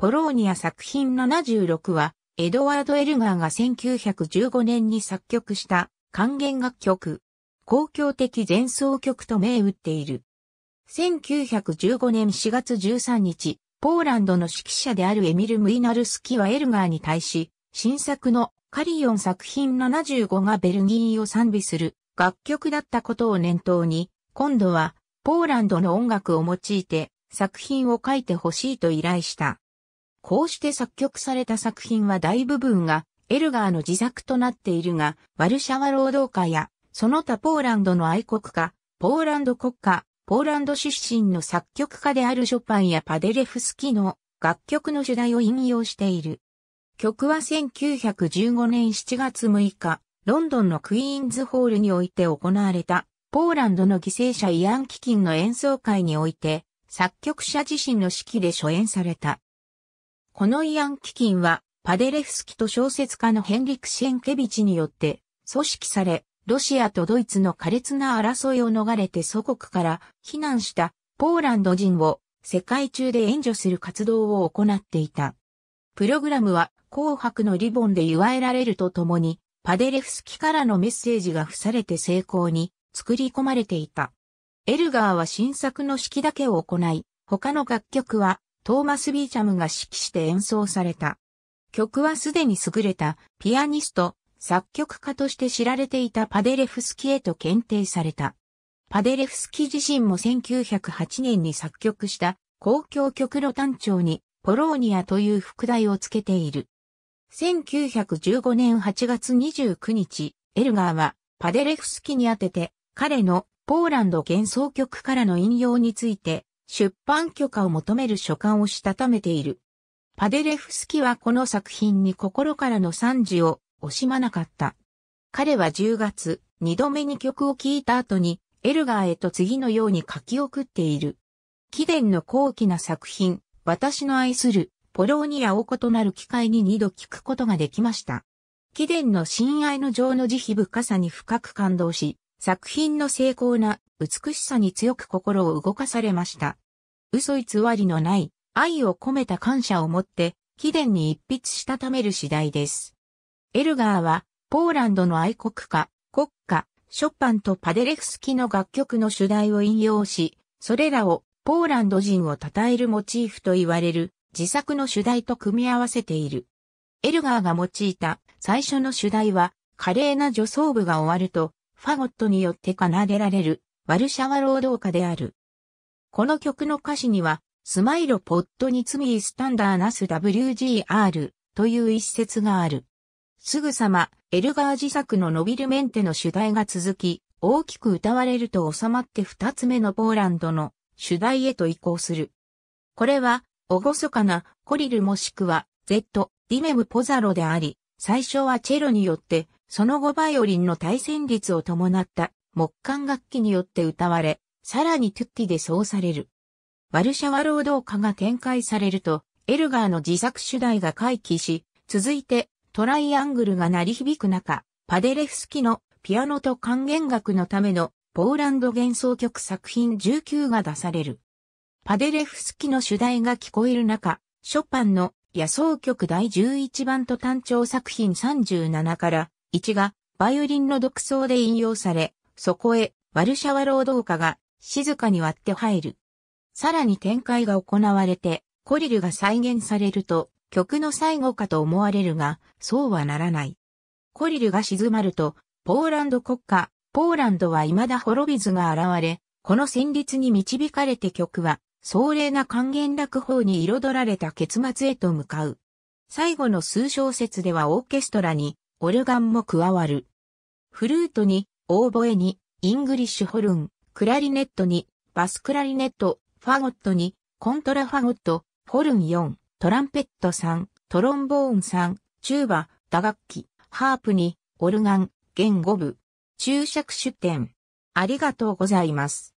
ポローニア作品76は、エドワード・エルガーが1915年に作曲した管弦楽曲、公共的前奏曲と銘打っている。1915年4月13日、ポーランドの指揮者であるエミル・ムイナルスキはエルガーに対し、新作のカリオン作品75がベルギーを賛美する楽曲だったことを念頭に、今度はポーランドの音楽を用いて作品を書いてほしいと依頼した。こうして作曲された作品は大部分がエルガーの自作となっているが、ワルシャワ労働家や、その他ポーランドの愛国家、ポーランド国家、ポーランド出身の作曲家であるショパンやパデレフスキの楽曲の主題を引用している。曲は1915年7月6日、ロンドンのクイーンズホールにおいて行われた、ポーランドの犠牲者慰安基金の演奏会において、作曲者自身の指揮で初演された。この慰安基金は、パデレフスキと小説家のヘンリク・シェンケビチによって組織され、ロシアとドイツの苛烈な争いを逃れて祖国から避難したポーランド人を世界中で援助する活動を行っていた。プログラムは紅白のリボンで祝えられるとともに、パデレフスキからのメッセージが付されて成功に作り込まれていた。エルガーは新作の式だけを行い、他の楽曲はトーマス・ビーチャムが指揮して演奏された。曲はすでに優れたピアニスト、作曲家として知られていたパデレフスキへと検定された。パデレフスキ自身も1908年に作曲した公共曲路単調にポローニアという副題をつけている。1915年8月29日、エルガーはパデレフスキに宛てて彼のポーランド幻想曲からの引用について出版許可を求める書簡をしたためている。パデレフスキはこの作品に心からの賛辞を惜しまなかった。彼は10月、2度目に曲を聴いた後に、エルガーへと次のように書き送っている。貴殿の高貴な作品、私の愛する、ポローニアを異なる機会に二度聞くことができました。貴殿の親愛の情の慈悲深さに深く感動し、作品の精巧な美しさに強く心を動かされました。嘘偽りのない愛を込めた感謝を持って、貴殿に一筆したためる次第です。エルガーは、ポーランドの愛国歌、国歌、ショパンとパデレフスキの楽曲の主題を引用し、それらをポーランド人を称えるモチーフと言われる自作の主題と組み合わせている。エルガーが用いた最初の主題は、華麗な女装部が終わると、ファゴットによって奏でられるワルシャワ労働家である。この曲の歌詞には、スマイロポットに罪スタンダーナス WGR という一節がある。すぐさま、エルガー自作のノビルメンテの主題が続き、大きく歌われると収まって二つ目のポーランドの主題へと移行する。これは、おごそかなコリルもしくは、Z、ディメムポザロであり、最初はチェロによって、その後バイオリンの対戦率を伴った木管楽器によって歌われ、さらにトゥッティで奏される。ワルシャワ労働家が展開されると、エルガーの自作主題が回帰し、続いてトライアングルが鳴り響く中、パデレフスキのピアノと管弦楽のためのポーランド幻想曲作品19が出される。パデレフスキの主題が聞こえる中、ショパンの野草曲第11番と単調作品37から1がバイオリンの独奏で引用され、そこへ、ワルシャワ労働家が静かに割って入る。さらに展開が行われて、コリルが再現されると、曲の最後かと思われるが、そうはならない。コリルが静まると、ポーランド国家、ポーランドは未だ滅びずが現れ、この旋律に導かれて曲は、壮麗な還元落法に彩られた結末へと向かう。最後の数小節ではオーケストラに、オルガンも加わる。フルートに、オーボエに、イングリッシュホルン、クラリネットに、バスクラリネット、ファゴットに、コントラファゴット、ホルン4、トランペット3、トロンボーン3、チューバ、打楽器、ハープに、オルガン、弦5部。注釈出典。ありがとうございます。